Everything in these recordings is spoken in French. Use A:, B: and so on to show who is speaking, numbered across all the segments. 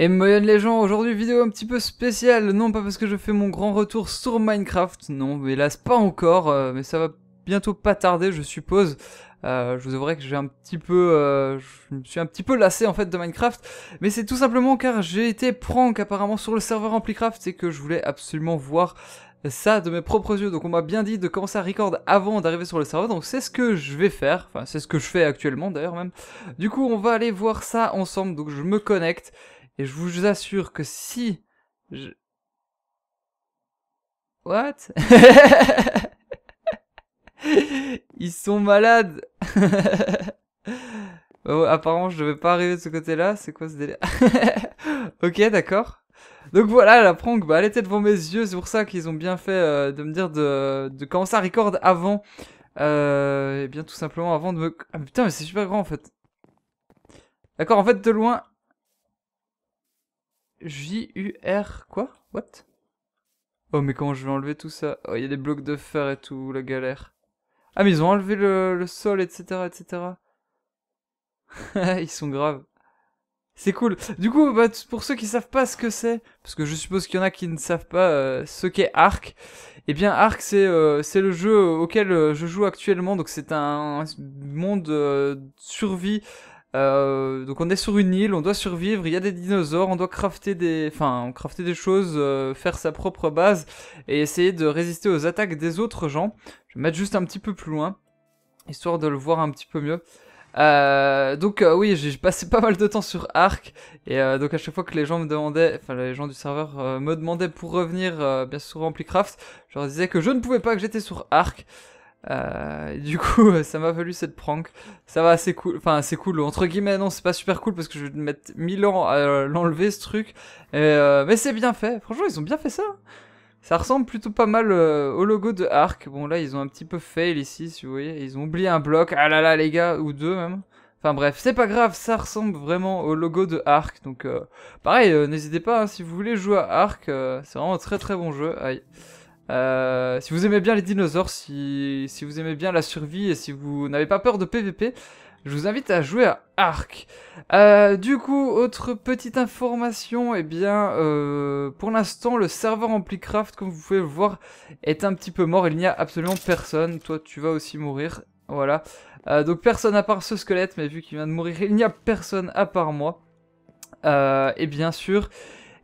A: Et moyenne les gens, aujourd'hui vidéo un petit peu spéciale, non pas parce que je fais mon grand retour sur Minecraft, non, hélas pas encore, euh, mais ça va bientôt pas tarder je suppose. Euh, je vous avouerai que j'ai un petit peu, euh, je suis un petit peu lassé en fait de Minecraft, mais c'est tout simplement car j'ai été prank apparemment sur le serveur Amplicraft et que je voulais absolument voir ça de mes propres yeux. Donc on m'a bien dit de commencer à record avant d'arriver sur le serveur. Donc c'est ce que je vais faire. Enfin c'est ce que je fais actuellement d'ailleurs même. Du coup on va aller voir ça ensemble. Donc je me connecte. Et je vous assure que si... Je... What Ils sont malades oh, Apparemment, je devais pas arriver de ce côté-là. C'est quoi ce délai Ok, d'accord. Donc voilà, la prank, bah, elle était devant mes yeux. C'est pour ça qu'ils ont bien fait euh, de me dire de, de commencer à record avant. Euh, et bien, tout simplement avant de me... Ah, putain, mais c'est super grand, en fait. D'accord, en fait, de loin, J-U-R quoi What Oh mais comment je vais enlever tout ça Oh il y a des blocs de fer et tout, la galère. Ah mais ils ont enlevé le, le sol, etc. etc. ils sont graves. C'est cool. Du coup, bah, pour ceux qui savent pas ce que c'est, parce que je suppose qu'il y en a qui ne savent pas euh, ce qu'est Ark, eh bien Ark c'est euh, le jeu auquel euh, je joue actuellement, donc c'est un, monde de survie euh, donc on est sur une île, on doit survivre, il y a des dinosaures, on doit crafter des, enfin, crafter des choses, euh, faire sa propre base et essayer de résister aux attaques des autres gens. Je vais mettre juste un petit peu plus loin, histoire de le voir un petit peu mieux. Euh, donc oui, j'ai passé pas mal de temps sur Ark, et donc à chaque fois que les gens me demandaient, enfin les gens du serveur me demandaient pour revenir bien sûr en Playcraft, je leur disais que je ne pouvais pas, que j'étais sur Ark. Euh, du coup, ça m'a valu cette prank. Ça va, assez cool. Enfin, c'est cool. Entre guillemets, non, c'est pas super cool parce que je vais mettre 1000 ans à l'enlever ce truc. Euh, mais c'est bien fait. Franchement, ils ont bien fait ça. Ça ressemble plutôt pas mal euh, au logo de Arc. Bon, là, ils ont un petit peu fail ici, si vous voyez. Ils ont oublié un bloc. Ah là là, les gars, ou deux même. Enfin bref, c'est pas grave, ça ressemble vraiment au logo de Arc. Donc, pareil, n'hésitez pas hein, si vous voulez jouer à Arc. c'est vraiment un très très bon jeu. Aïe. Euh, si vous aimez bien les dinosaures, si, si, vous aimez bien la survie et si vous n'avez pas peur de PVP, je vous invite à jouer à Ark. Euh, du coup, autre petite information, et eh bien, euh, pour l'instant, le serveur Amplicraft, comme vous pouvez le voir, est un petit peu mort. Il n'y a absolument personne. Toi, tu vas aussi mourir. Voilà. donc personne à part ce squelette, mais vu qu'il vient de mourir, il n'y a personne à part moi. et bien sûr,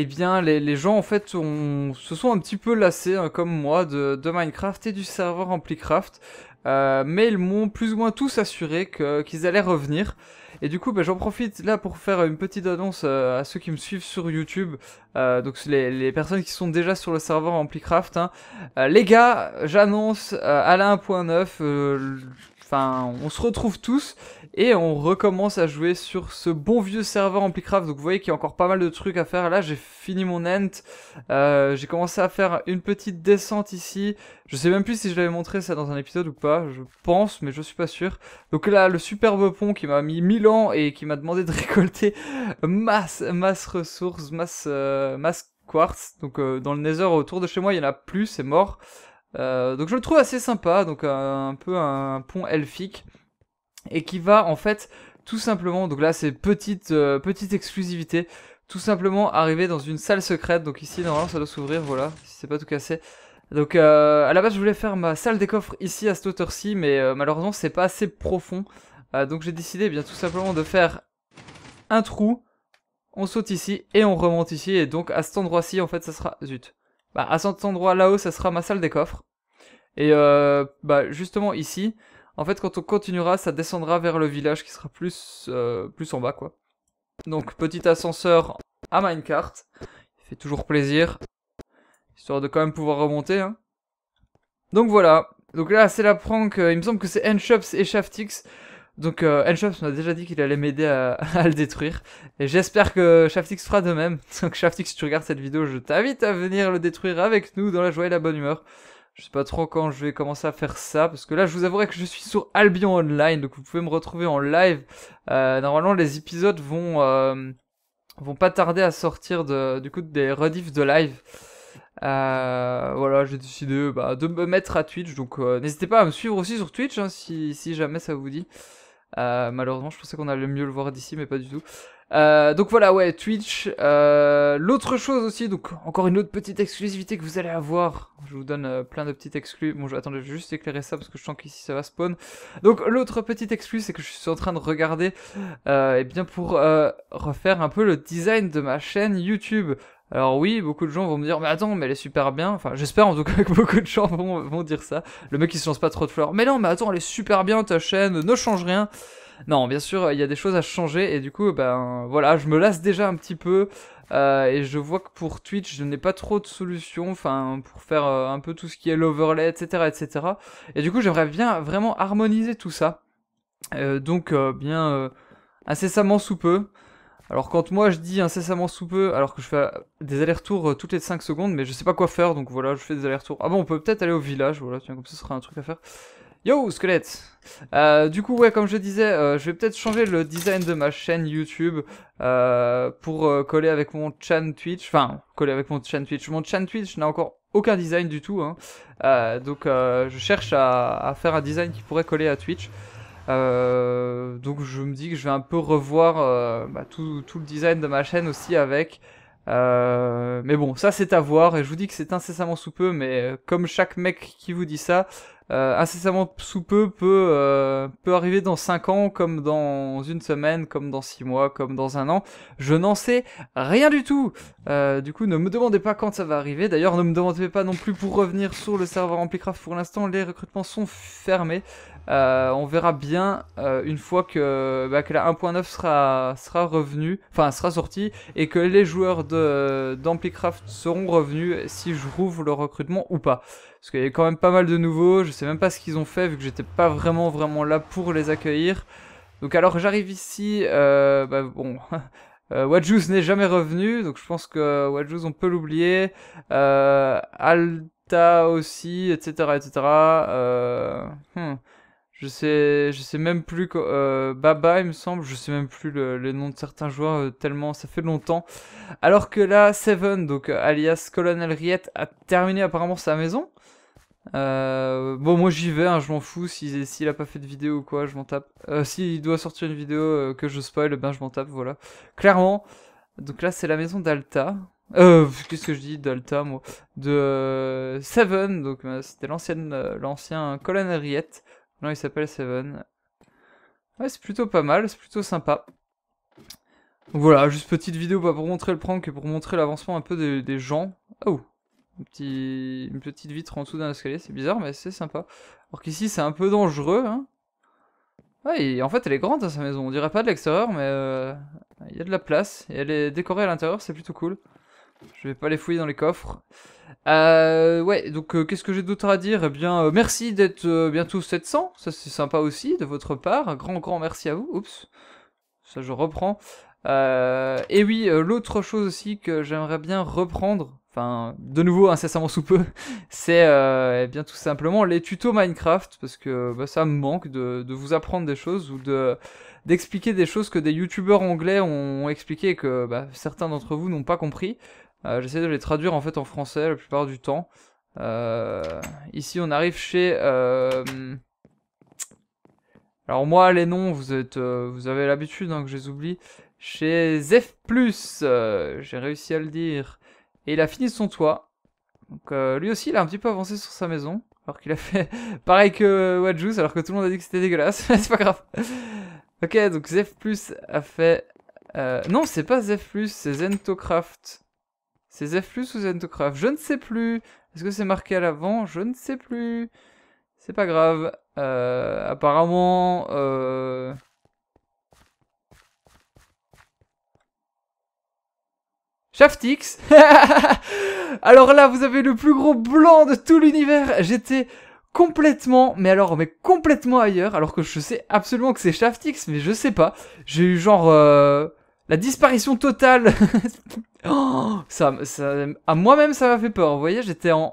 A: eh bien les, gens en fait se sont un petit peu lassés, hein, comme moi, de, Minecraft et du serveur Amplicraft. Euh, mais ils m'ont plus ou moins tous assuré qu'ils allaient revenir. Et du coup, bah, j'en profite là pour faire une petite annonce euh, à ceux qui me suivent sur YouTube. Euh, donc les, personnes qui sont déjà sur le serveur Amplicraft. Hein. les gars, j'annonce à la 1.9. Enfin, on se retrouve tous. Et on recommence à jouer sur ce bon vieux serveur en Amplicraft. Donc vous voyez qu'il y a encore pas mal de trucs à faire. Là j'ai fini mon end. Euh, j'ai commencé à faire une petite descente ici. Je sais même plus si je l'avais montré ça dans un épisode ou pas. Je pense mais je suis pas sûr. Donc là le superbe pont qui m'a mis 1000 ans et qui m'a demandé de récolter masse, masse ressources, masse, euh, masse quartz. Donc euh, dans le nether autour de chez moi il y en a plus, c'est mort. donc je le trouve assez sympa, donc un peu un pont elfique et qui va en fait tout simplement, donc là c'est petite, euh, petite exclusivité, tout simplement arriver dans une salle secrète, donc ici normalement ça doit s'ouvrir, voilà, si c'est pas tout cassé. Donc euh, à la base je voulais faire ma salle des coffres ici à cette hauteur-ci, mais euh, malheureusement c'est pas assez profond, donc j'ai décidé eh bien tout simplement de faire un trou, on saute ici et on remonte ici, et donc à cet endroit-ci en fait ça sera, zut, bah, à cet endroit là-haut ça sera ma salle des coffres, et bah justement ici, en fait, quand on continuera, ça descendra vers le village qui sera plus, euh, plus en bas, quoi. Donc, petit ascenseur à minecart. Il fait toujours plaisir. Histoire de quand même pouvoir remonter, hein. Donc voilà. Donc là, c'est la prank. Euh, il me semble que c'est Enchops et Shaftix. Donc euh, m'a déjà dit qu'il allait m'aider à, à, le détruire. Et j'espère que Shaftix fera de même. Donc Shaftix, si tu regardes cette vidéo, je t'invite à venir le détruire avec nous dans la joie et la bonne humeur. Je sais pas trop quand je vais commencer à faire ça, parce que là, je vous avouerai que je suis sur Albion Online, donc vous pouvez me retrouver en live. Euh, normalement, les épisodes vont euh, vont pas tarder à sortir du coup des rediffs de live. Euh, voilà, j'ai décidé bah, de me mettre à Twitch, donc n'hésitez pas à me suivre aussi sur Twitch hein, si, si jamais ça vous dit. Euh, malheureusement, je pensais qu'on allait mieux le voir d'ici, mais pas du tout. Euh, donc voilà, ouais, Twitch. Euh, l'autre chose aussi, donc encore une autre petite exclusivité que vous allez avoir. Je vous donne plein de petites exclus. Bon, je, attendez, je vais juste éclairer ça parce que je sens qu'ici ça va spawn. Donc l'autre petite exclus, c'est que je suis en train de regarder, et eh bien pour refaire un peu le design de ma chaîne YouTube. Alors oui, beaucoup de gens vont me dire, mais attends, mais elle est super bien. Enfin, j'espère en tout cas que beaucoup de gens vont, dire ça. Le mec, qui se lance pas trop de fleurs. Mais non, mais attends, elle est super bien ta chaîne, ne change rien. Non, bien sûr, il y a des choses à changer et du coup, ben voilà, je me lasse déjà un petit peu. Euh, et je vois que pour Twitch, je n'ai pas trop de solutions, enfin, pour faire euh, un peu tout ce qui est l'overlay, etc., etc. Et du coup, j'aimerais bien vraiment harmoniser tout ça. Euh, donc, bien incessamment sous peu. Alors quand moi je dis incessamment sous peu, alors que je fais des allers-retours euh, toutes les 5 secondes, mais je sais pas quoi faire, donc voilà, je fais des allers-retours. Ah bon, on peut peut-être aller au village, voilà, tiens, comme ça, ce sera un truc à faire. Yo, squelette euh, Du coup, ouais, comme je disais, euh, je vais peut-être changer le design de ma chaîne YouTube pour coller avec mon chan Twitch. Enfin, coller avec mon chan Twitch. Mon chan Twitch n'a encore aucun design du tout, hein. donc je cherche à, faire un design qui pourrait coller à Twitch. Euh, donc je me dis que je vais un peu revoir euh, bah, tout, le design de ma chaîne aussi avec. Euh, mais bon, ça c'est à voir et je vous dis que c'est incessamment sous peu, mais comme chaque mec qui vous dit ça, euh, incessamment sous peu peut, euh, peut arriver dans 5 ans, comme dans une semaine, comme dans 6 mois, comme dans un an. Je n'en sais rien du tout. Euh, du coup, ne me demandez pas quand ça va arriver. D'ailleurs, ne me demandez pas non plus pour revenir sur le serveur Amplicraft. Pour l'instant, les recrutements sont fermés. on verra bien une fois que, bah, que la 1.9 sera, sera revenue, enfin sera sortie, et que les joueurs d'Amplicraft seront revenus si je rouvre le recrutement ou pas. Parce qu'il y a quand même pas mal de nouveaux. Je sais même pas ce qu'ils ont fait vu que j'étais pas vraiment vraiment là pour les accueillir. Donc alors j'arrive ici, euh, bah, bon, euh, n'est jamais revenu, donc je pense que Wadjus on peut l'oublier. Euh, Alta aussi, etc. etc. Euh, hmm. Je sais, je sais même plus euh, Baba, il me semble, je sais même plus le, les noms de certains joueurs euh, tellement ça fait longtemps. Alors que là, Seven, donc alias Colonel Riette, a terminé apparemment sa maison. Euh, bon, moi j'y vais, hein, je m'en fous. S'il a pas fait de vidéo ou quoi, je m'en tape. Euh, s'il doit sortir une vidéo euh, que je spoil, ben je m'en tape, voilà. Clairement. Donc là, c'est la maison d'Alta. qu'est-ce que je dis d'Alta, moi De Seven, donc c'était l'ancienne, l'ancien Colin Riette. Non, il s'appelle Seven. Ouais, c'est plutôt pas mal, c'est plutôt sympa. voilà, juste petite vidéo pas bah, pour montrer le prank et pour montrer l'avancement un peu des, des gens. Oh, petit, une petite vitre en dessous d'un escalier, c'est bizarre, mais c'est sympa. Alors qu'ici, c'est un peu dangereux, hein. en fait, elle est grande, hein, sa maison. On dirait pas de l'extérieur, mais euh, il y a de la place. Et elle est décorée à l'intérieur, c'est plutôt cool. Je vais pas les fouiller dans les coffres. Euh, ouais, donc euh, qu'est-ce que j'ai d'autre à dire Eh bien, merci d'être bientôt 700. Ça, c'est sympa aussi de votre part. grand, grand merci à vous. Oups, ça je reprends. et oui, l'autre chose aussi que j'aimerais bien reprendre, de nouveau incessamment sous peu, c'est euh, eh bien tout simplement les tutos Minecraft parce que bah, ça me manque de, vous apprendre des choses ou de d'expliquer des choses que des youtubeurs anglais ont expliqué que bah, certains d'entre vous n'ont pas compris. Euh, j'essaie de les traduire en fait en français la plupart du temps. Euh, ici on arrive chez alors moi les noms vous êtes vous avez l'habitude hein, que je les oublie chez F j'ai réussi à le dire et il a fini son toit. Donc euh, lui aussi, il a un petit peu avancé sur sa maison. Alors qu'il a fait pareil que Wadjus, alors que tout le monde a dit que c'était dégueulasse. c'est pas grave. ok, donc Zef Plus a fait... Euh, non, c'est pas Zef Plus, c'est Zentocraft. C'est Zef Plus ou Zentocraft Je ne sais plus. Est-ce que c'est marqué à l'avant Je ne sais plus. C'est pas grave. Euh, apparemment... Shaftix Alors là, vous avez le plus gros blanc de tout l'univers. J'étais complètement, mais alors, mais complètement ailleurs, alors que je sais absolument que c'est Shaftix, mais je sais pas. J'ai eu genre euh, la disparition totale. Oh, ça, ça, à moi-même, ça m'a fait peur. Vous voyez, j'étais en,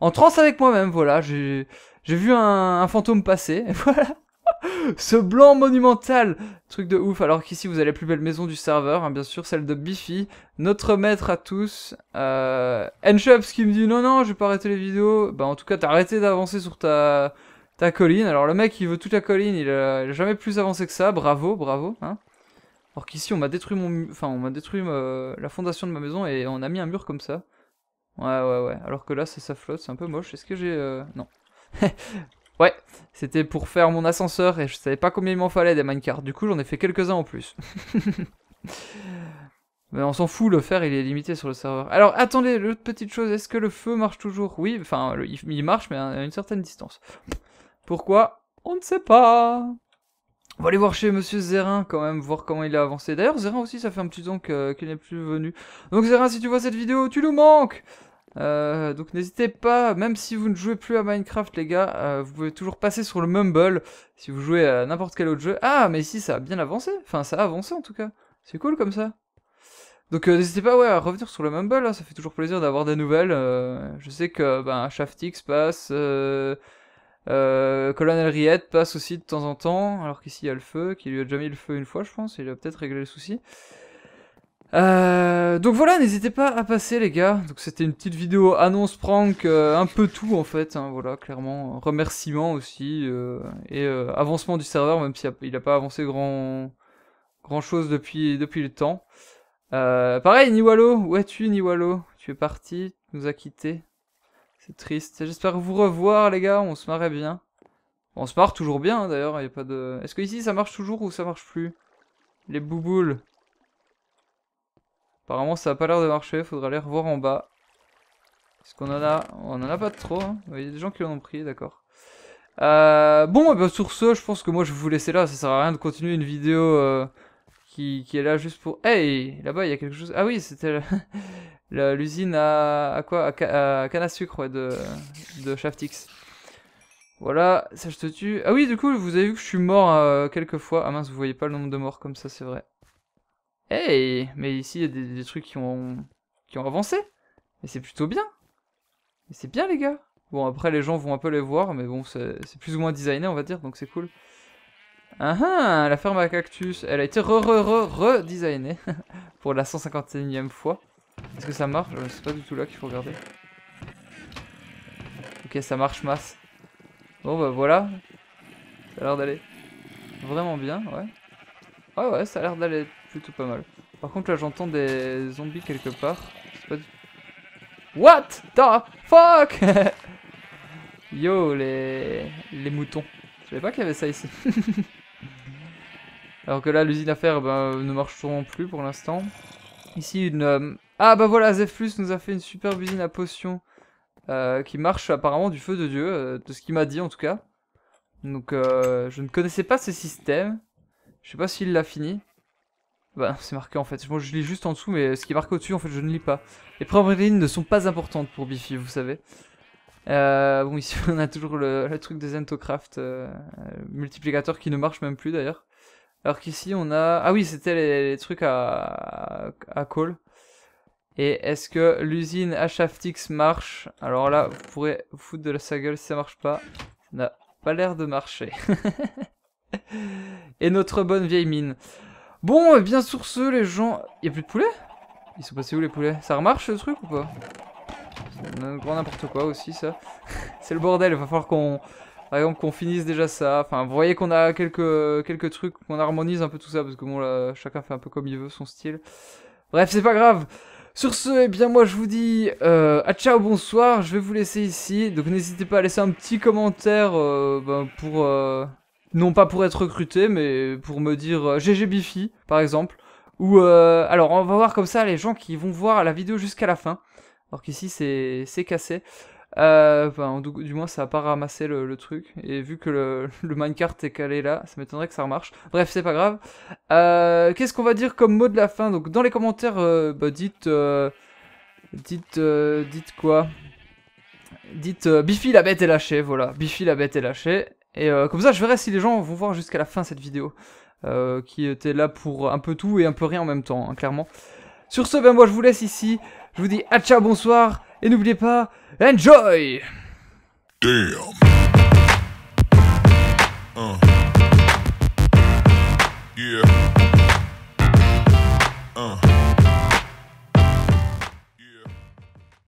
A: en, transe avec moi-même. Voilà, j'ai vu un, un fantôme passer. Voilà. Ce blanc monumental Truc de ouf, alors qu'ici vous avez la plus belle maison du serveur, hein, bien sûr, celle de Biffy, notre maître à tous. Euh... qui me dit non, non, je vais pas arrêter les vidéos. Bah en tout cas, t'as arrêté d'avancer sur ta... ta colline. Alors le mec, il veut toute la colline, il a, jamais plus avancé que ça, bravo, bravo. Hein. Alors qu'ici, on m'a détruit, mon... enfin, on détruit euh, la fondation de ma maison et on a mis un mur comme ça. Ouais, ouais, ouais. Alors que là, ça, ça flotte, c'est un peu moche. Est-ce que j'ai... Euh, non. Non. Ouais, c'était pour faire mon ascenseur et je savais pas combien il m'en fallait des minecarts. Du coup, j'en ai fait quelques-uns en plus. Mais on s'en fout, le fer il est limité sur le serveur. Alors attendez, l'autre petite chose, est-ce que le feu marche toujours Oui, enfin il marche mais à une certaine distance. Pourquoi On ne sait pas. On va aller voir chez Monsieur Zérin quand même, voir comment il a avancé. D'ailleurs Zérin aussi, ça fait un petit temps qu'il n'est plus venu. Donc Zérin, si tu vois cette vidéo, tu nous manques euh, donc n'hésitez pas, même si vous ne jouez plus à Minecraft les gars, euh, vous pouvez toujours passer sur le Mumble si vous jouez à n'importe quel autre jeu. Ah mais ici ça a bien avancé, enfin ça a avancé en tout cas, c'est cool comme ça. Donc euh, n'hésitez pas ouais, à revenir sur le Mumble, hein. ça fait toujours plaisir d'avoir des nouvelles. je sais que ben, Shaftix passe, Colonel Riette passe aussi de temps en temps, alors qu'ici il y a le feu, qui lui a déjà mis le feu une fois je pense, il a peut-être réglé le souci. Euh, donc voilà, n'hésitez pas à passer les gars. Donc c'était une petite vidéo annonce prank, euh, un peu tout en fait. Hein, voilà, clairement remerciement aussi euh, et avancement du serveur, même si il n'a pas avancé grand grand chose depuis depuis le temps. pareil, Niwalo, où es-tu Niwalo Tu es parti, tu nous as quitté. C'est triste. J'espère vous revoir les gars. On se marrait bien. on se marre toujours bien hein, d'ailleurs. Il a pas de. Est-ce que ici ça marche toujours ou ça marche plus Les bouboules. Apparemment ça a pas l'air de marcher, faudra aller revoir en bas. Est-ce qu'on en a. On en a pas de trop, hein. Il y a des gens qui en ont pris, d'accord. Euh, bon, eh ben, sur ce, je pense que moi je vais vous laisser là. Ça sert à rien de continuer une vidéo euh, qui, est là juste pour. Hey, là-bas il y a quelque chose. Ah oui, c'était l'usine à, à, quoi à, canne à sucre ouais, de, de Shaftix. Voilà, ça je te tue. Ah oui, du coup, vous avez vu que je suis mort euh, quelques fois. Ah mince, vous voyez pas le nombre de morts comme ça, c'est vrai. Hey eh, Mais ici, il y a des, trucs qui ont, qui ont avancé. Et c'est plutôt bien. Et c'est bien, les gars. Bon, après, les gens vont un peu les voir, mais bon, c'est plus ou moins designé, on va dire, donc c'est cool. Ah, ah La ferme à cactus, elle a été re re re redesignée pour la 151 e fois. Est-ce que ça marche C'est pas du tout là qu'il faut regarder. Ok, ça marche masse. Bon bah voilà. Ça a l'air d'aller vraiment bien, ouais. Ouais ah ouais, ça a l'air d'aller plutôt pas mal. Par contre, là, j'entends des zombies quelque part. What the fuck Yo, les... les moutons. Je savais pas qu'il y avait ça ici. Alors que là, l'usine à faire ben, ne marche sûrement plus pour l'instant. Ici, une... Euh, ah bah voilà, Zephlus nous a fait une superbe usine à potions euh, qui marche apparemment du feu de Dieu, euh, de ce qu'il m'a dit en tout cas. Donc je ne connaissais pas ce système. Je sais pas s'il l'a fini. Bah, c'est marqué en fait. Moi, je lis juste en dessous, mais ce qui est marqué au-dessus, en fait, je ne lis pas. Les premières lignes ne sont pas importantes pour Biffy, vous savez. Euh, bon, ici, on a toujours le, truc des Zentocraft, euh, euh, multiplicateur qui ne marche même plus d'ailleurs. Alors qu'ici, on a... Ah oui, c'était les, trucs à, à, call. Et est-ce que l'usine HFTX marche Alors là, vous pourrez vous foutre de la sa gueule si ça marche pas. n'a pas l'air de marcher. Et notre bonne vieille mine. Bon, et bien sur ce, les gens... Y'a a plus de poulets Ils sont passés où les poulets Ça remarche ce truc ou pas grand n'importe quoi aussi ça. c'est le bordel, il va falloir qu'on par exemple qu'on finisse déjà ça. Enfin, vous voyez qu'on a quelques quelques trucs qu'on harmonise un peu tout ça parce que bon là, chacun fait un peu comme il veut son style. Bref, c'est pas grave. Sur ce, eh bien moi je vous dis euh, à ciao, bonsoir, je vais vous laisser ici. Donc n'hésitez pas à laisser un petit commentaire euh, ben, pour euh, non pas pour être recruté, mais pour me dire euh, GG Bifi, par exemple. Ou euh, alors on va voir comme ça les gens qui vont voir la vidéo jusqu'à la fin. Alors qu'ici c'est cassé. Euh, du, moins ça a pas ramassé le, truc. Et vu que le, minecart est calé là, ça m'étonnerait que ça remarche. Bref, c'est pas grave. Qu'est-ce qu'on va dire comme mot de la fin Donc dans les commentaires, bah, dites, dites, dites quoi Dites Bifi la bête est lâchée. Voilà, Bifi la bête est lâchée. Et euh, comme ça, je verrai si les gens vont voir jusqu'à la fin cette vidéo, euh, qui était là pour un peu tout et un peu rien en même temps, hein, clairement. Sur ce, ben moi je vous laisse ici, je vous dis à ciao, bonsoir, et n'oubliez pas, enjoy uh.